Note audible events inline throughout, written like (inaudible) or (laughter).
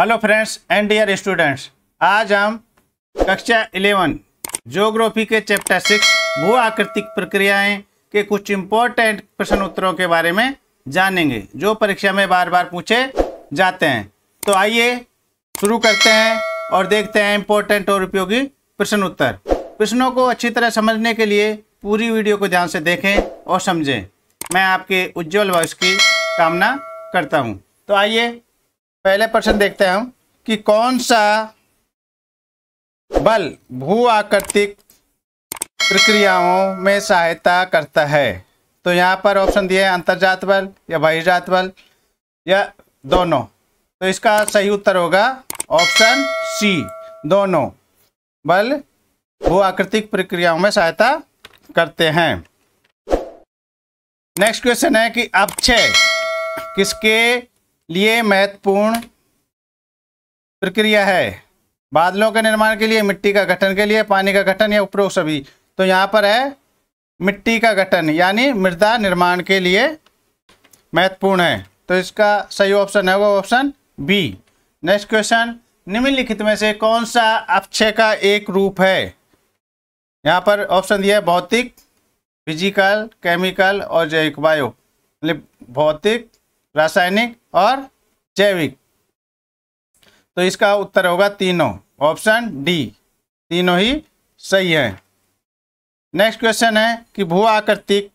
hello friends and dear students आज हम कक्षा इलेवन जोग्राफी के चैप्टर सिक्स भू आकृतिक प्रक्रियाएं के कुछ इम्पोर्टेंट प्रश्न उत्तरों के बारे में जानेंगे जो परीक्षा में बार बार पूछे जाते हैं तो आइए शुरू करते हैं और देखते हैं इम्पोर्टेंट और उपयोगी प्रश्न उत्तर प्रश्नों को अच्छी तरह समझने के लिए पूरी वीडियो को ध्यान से देखें और समझें मैं आपके उज्ज्वल भविष्य की कामना करता हूँ तो आइए पहले प्रश्न देखते हैं हम कि कौन सा बल भू आकृतिक प्रक्रियाओं में सहायता करता है तो यहाँ पर ऑप्शन दिए अंतर्जात बल या बहिर्जात बल या दोनों तो इसका सही उत्तर होगा ऑप्शन सी दोनों बल भू आकृतिक प्रक्रियाओं में सहायता करते हैं नेक्स्ट क्वेश्चन है कि अक्षय किसके लिए महत्वपूर्ण प्रक्रिया है बादलों के निर्माण के लिए मिट्टी का गठन के लिए पानी का गठन या उपरोक्त सभी तो यहाँ पर है मिट्टी का गठन यानी मृदा निर्माण के लिए महत्वपूर्ण है तो इसका सही ऑप्शन है वो ऑप्शन बी नेक्स्ट क्वेश्चन निम्नलिखित में से कौन सा अक्षय का एक रूप है यहाँ पर ऑप्शन दिया है भौतिक फिजिकल केमिकल और जैविक बायो मतलब भौतिक रासायनिक और जैविक तो इसका उत्तर होगा तीनों ऑप्शन डी तीनों ही सही है नेक्स्ट क्वेश्चन है कि भू आकृतिक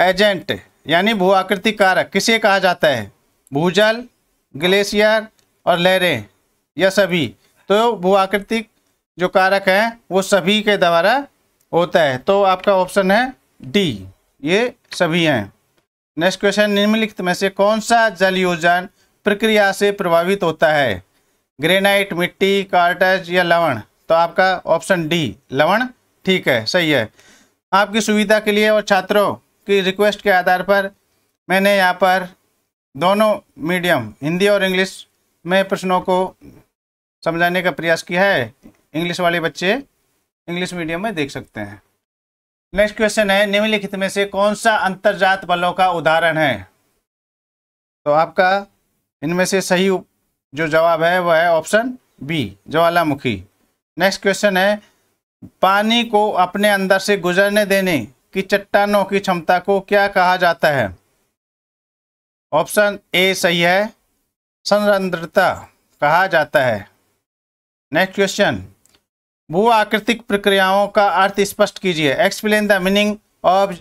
एजेंट यानी भू आकृतिक कारक किसे कहा जाता है भूजल ग्लेशियर और लहरें यह सभी तो भू आकृतिक जो कारक हैं वो सभी के द्वारा होता है तो आपका ऑप्शन है डी ये सभी हैं नेक्स्ट क्वेश्चन निम्नलिखित में से कौन सा जल योजन प्रक्रिया से प्रभावित होता है ग्रेनाइट मिट्टी कार्टज या लवण तो आपका ऑप्शन डी लवण ठीक है सही है आपकी सुविधा के लिए और छात्रों की रिक्वेस्ट के आधार पर मैंने यहाँ पर दोनों मीडियम हिंदी और इंग्लिश में प्रश्नों को समझाने का प्रयास किया है इंग्लिश वाले बच्चे इंग्लिश मीडियम में देख सकते हैं नेक्स्ट क्वेश्चन है निम्नलिखित में से कौन सा अंतर्जात बलों का उदाहरण है तो आपका इनमें से सही जो जवाब है वह है ऑप्शन बी ज्वालामुखी नेक्स्ट क्वेश्चन है पानी को अपने अंदर से गुजरने देने की चट्टानों की क्षमता को क्या कहा जाता है ऑप्शन ए सही है संरंद्रता कहा जाता है नेक्स्ट क्वेश्चन भू आकृतिक प्रक्रियाओं का अर्थ स्पष्ट कीजिए explain the meaning of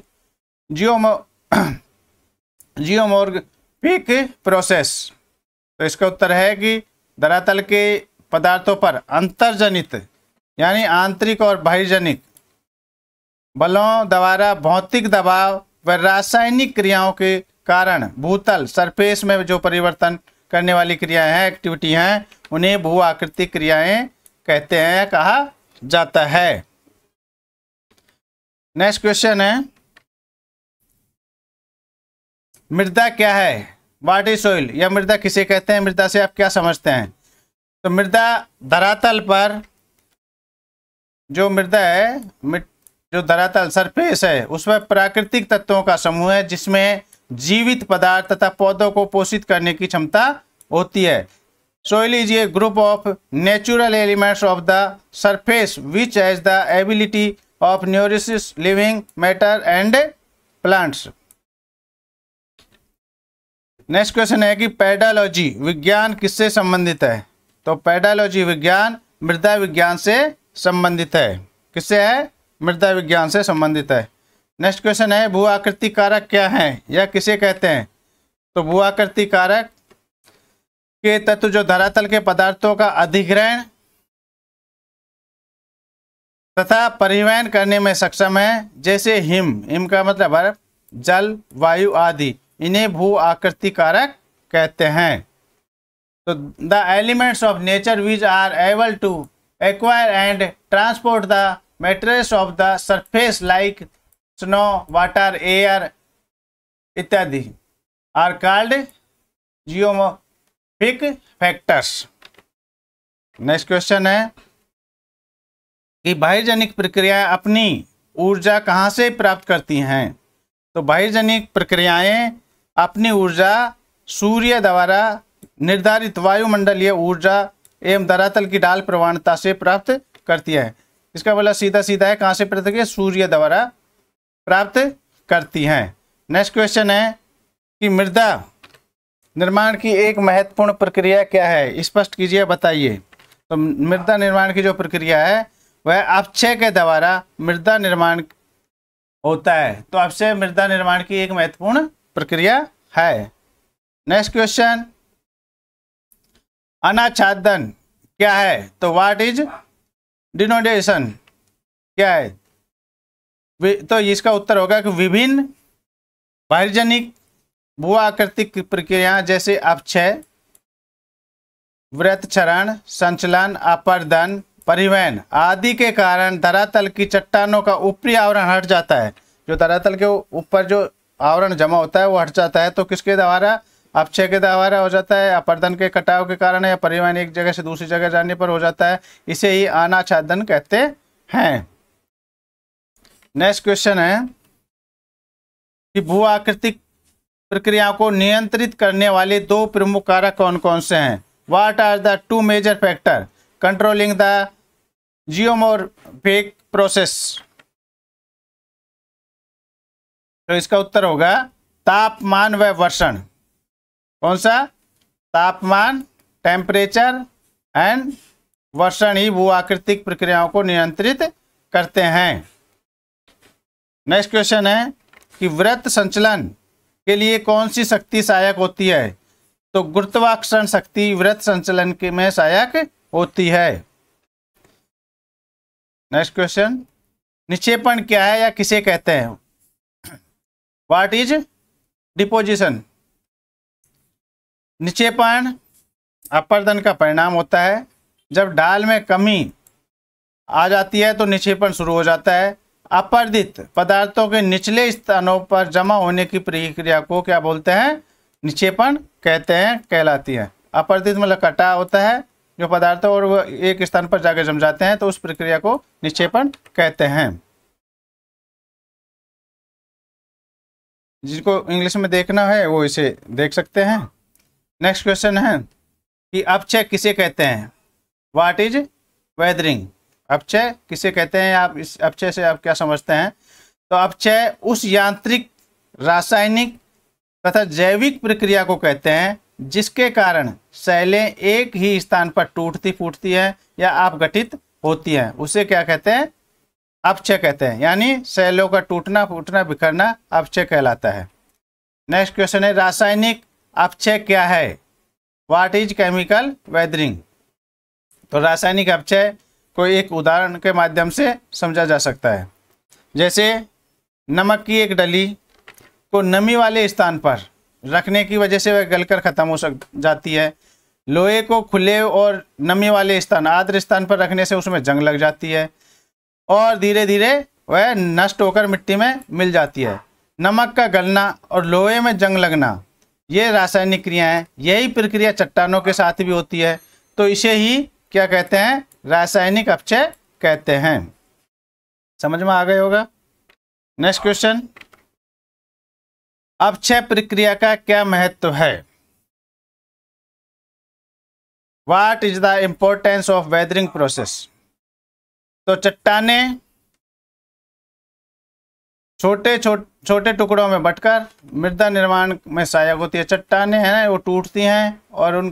geomo (clears throat) geomorphic process तो इसका उत्तर है कि धरातल के पदार्थों पर अंतर्जनित यानी आंतरिक और बाह्यजनिक बलों द्वारा भौतिक दबाव व रासायनिक क्रियाओं के कारण भूतल सरफेस में जो परिवर्तन करने वाली क्रियाएं हैं एक्टिविटी हैं उन्हें भू आकृतिक क्रियाएं कहते हैं कहा जाता है नेक्स्ट क्वेश्चन है मृदा क्या है वाटी सोइल या मृदा किसे कहते हैं मृदा से आप क्या समझते हैं तो मृदा धरातल पर जो मृदा है जो धरातल सरफेस है उसमें प्राकृतिक तत्वों का समूह है जिसमें जीवित पदार्थ तथा पौधों को पोषित करने की क्षमता होती है सो लीजिए group of natural natural of the the which as the ability of nourish living living and plants next question है कि पैडालॉजी विज्ञान किससे संबंधित है तो पैडालॉजी विज्ञान मृदा विज्ञान से संबंधित है किससे है मृदा विज्ञान से संबंधित है नेक्स्ट क्वेश्चन है भू आकृति कारक क्या है या किसे कहते हैं तो भू आकृति कारक के तत्व जो धरातल के पदार्थों का अधिग्रहण तथा परिवहन करने में सक्षम है जैसे हिम हिम का मतलब बर्फ जल वायु आदि इन्हें भू आकृति कारक कहते हैं तो the elements of nature which are able to acquire and transport the materials of the surface like snow water air इत्यादि are called geomorphic factors next question है कि बाह्यजनिक प्रक्रियाएं अपनी ऊर्जा कहाँ से प्राप्त करती हैं तो बाह्यजनिक प्रक्रियाएं अपनी ऊर्जा सूर्य द्वारा निर्धारित वायुमंडलीय ऊर्जा एवं धरातल की डाल प्रवणता से प्राप्त करती है इसका बोला मतलब सीधा सीधा है कहाँ से प्राप्त करती है सूर्य द्वारा प्राप्त करती हैं नेक्स्ट क्वेश्चन है कि मृदा निर्माण की एक महत्वपूर्ण प्रक्रिया क्या है स्पष्ट कीजिए बताइए तो मृदा निर्माण की जो प्रक्रिया है वह अपक्षय के द्वारा मृदा निर्माण होता है तो अपक्षय मृदा निर्माण की एक महत्वपूर्ण प्रक्रिया है नेक्स्ट क्वेश्चन अनाच्छादन क्या है तो व्हाट इज डिनोडेशन क्या है तो इसका उत्तर होगा कि विभिन्न वायुजनिक भू आकृतिक प्रक्रिया जैसे अपक्षय व्रत चरण संचलन अपरदन परिवहन आदि के कारण धरातल की चट्टानों का ऊपरी आवरण हट जाता है जो धरातल के ऊपर जो आवरण जमा होता है वो हट जाता है तो किसके द्वारा अपक्षय के द्वारा हो जाता है अपर्दन के कटाव के कारण या परिवहन एक जगह से दूसरी जगह जाने पर हो जाता है इसे ही अनाच्छादन कहते हैं नेक्स्ट क्वेश्चन है कि भू आकृतिक प्रक्रिया को नियंत्रित करने वाले दो प्रमुख कारक कौन कौन से हैं what are the two major factor controlling the geomorphic process तो इसका उत्तर होगा तापमान व वर्षण कौन सा तापमान टेम्परेचर एंड वर्षण ही भू आकृतिक प्रक्रियाओं को नियंत्रित करते हैं नेक्स्ट क्वेश्चन है कि व्रत संचलन के लिए कौन सी शक्ति सहायक होती है तो गुरुत्वाकर्षण शक्ति व्रत संचलन के में सहायक होती है नेक्स्ट क्वेश्चन निक्षेपण क्या है या किसे कहते हैं वाट इज डिपोजिशन निक्षेपण अपर्दन का परिणाम होता है जब ढाल में कमी आ जाती है तो निक्षेपण शुरू हो जाता है अपर्दित पदार्थों के निचले स्थानों पर जमा होने की प्रक्रिया को क्या बोलते हैं निक्षेपण कहते हैं कहलाती है अपर्दित मतलब कटा होता है जो पदार्थों और वह एक स्थान पर जाकर जम जाते हैं तो उस प्रक्रिया को निक्षेपण कहते हैं जिसको इंग्लिश में देखना है वो इसे देख सकते हैं नेक्स्ट क्वेश्चन है कि अपचय किसे कहते हैं वाट इज वेदरिंग अपचय किसे कहते हैं आप इस अपचय से आप क्या समझते हैं तो अपचय उस यांत्रिक रासायनिक तथा जैविक प्रक्रिया को कहते हैं जिसके कारण शैलें एक ही स्थान पर टूटती फूटती है या अपघटित होती हैं उसे क्या कहते हैं अपचय कहते हैं यानी शैलों का टूटना फूटना बिखरना अपचय कहलाता है नेक्स्ट क्वेश्चन है रासायनिक अपचय क्या है वाट इज केमिकल वेदरिंग तो रासायनिक अपचय को एक उदाहरण के माध्यम से समझा जा सकता है जैसे नमक की एक डली को नमी वाले स्थान पर रखने की वजह से वह गलकर ख़त्म हो सक जाती है लोहे को खुले और नमी वाले स्थान आद्र स्थान पर रखने से उसमें जंग लग जाती है और धीरे धीरे वह नष्ट होकर मिट्टी में मिल जाती है नमक का गलना और लोहे में जंग लगना ये रासायनिक क्रिया है यही प्रक्रिया चट्टानों के साथ भी होती है तो इसे ही क्या कहते हैं रासायनिक अपचय कहते हैं समझ में आ गए होगा नेक्स्ट क्वेश्चन अपचय प्रक्रिया का क्या महत्व है what is the importance of weathering process तो चट्टाने छोटे छोटे छोटे टुकड़ों में बटकर मृदा निर्माण में सहायक होती है चट्टाने हैं वो टूटती हैं और उन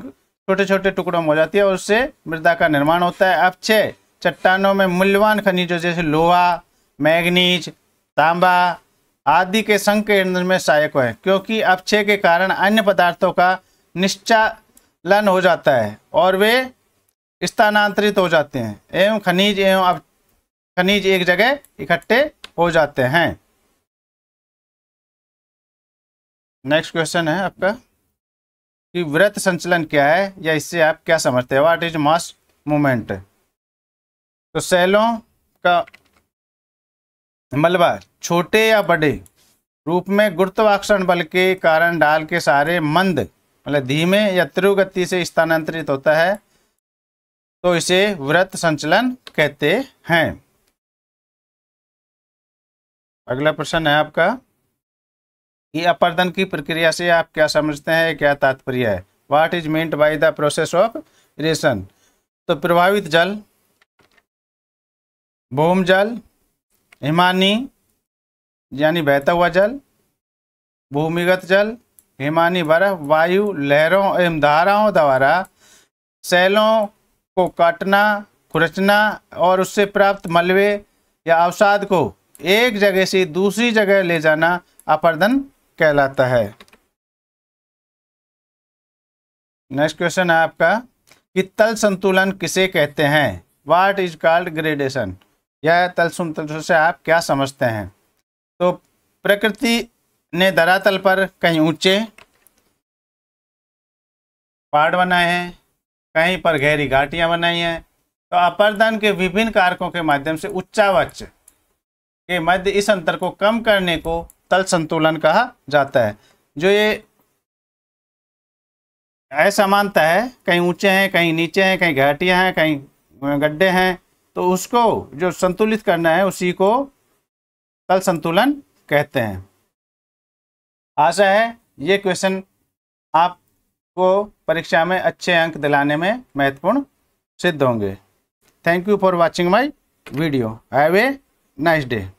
छोटे छोटे टुकड़ों में हो जाती है और उससे मृदा का निर्माण होता है अब छः चट्टानों में मूल्यवान खनिजों जैसे लोहा मैग्नीज तांबा आदि के संकेंद्र में सहायक है क्योंकि अपक्षय के कारण अन्य पदार्थों का निश्चालन हो जाता है और वे स्थानांतरित हो जाते हैं एवं खनिज एवं अब खनिज एक जगह इकट्ठे हो जाते हैं नेक्स्ट क्वेश्चन है आपका कि व्रत संचलन क्या है या इससे आप क्या समझते हैं वाट इज मास मूवमेंट तो सैलों का मलबा छोटे या बड़े रूप में गुरुत्वाकर्षण बल के कारण डाल के सारे मंद मतलब धीमे या त्रुगति से स्थानांतरित होता है तो इसे व्रत संचलन कहते हैं अगला प्रश्न है आपका ये अपर्दन की प्रक्रिया से आप क्या समझते हैं क्या तात्पर्य है what is meant by the process of ration तो प्रभावित जल भूम जल हिमानी यानी बहता हुआ जल भूमिगत जल हिमानी बर्फ वायु लहरों एवं धाराओं द्वारा शैलों को काटना खुरचना और उससे प्राप्त मलबे या अवसाद को एक जगह से दूसरी जगह ले जाना अपर्दन कहलाता है नेक्स्ट क्वेश्चन है आपका कि तल संतुलन किसे कहते हैं वाट इज कॉल्ड ग्रेडेशन यह तल संतुलन से आप क्या समझते हैं तो प्रकृति ने धरातल पर कहीं ऊंचे पहाड़ बनाए हैं कहीं पर गहरी घाटियां बनाई हैं तो अपरदन के विभिन्न कारकों के माध्यम से उच्चावच के मध्य इस अंतर को कम करने को तल संतुलन कहा जाता है जो ये असमानता है कहीं ऊंचे हैं कहीं नीचे हैं कहीं घाटियाँ हैं कहीं गड्ढे हैं तो उसको जो संतुलित करना है उसी को तल संतुलन कहते हैं आशा है ये क्वेश्चन आपको परीक्षा में अच्छे अंक दिलाने में महत्वपूर्ण सिद्ध होंगे thank you for watching my video have a nice day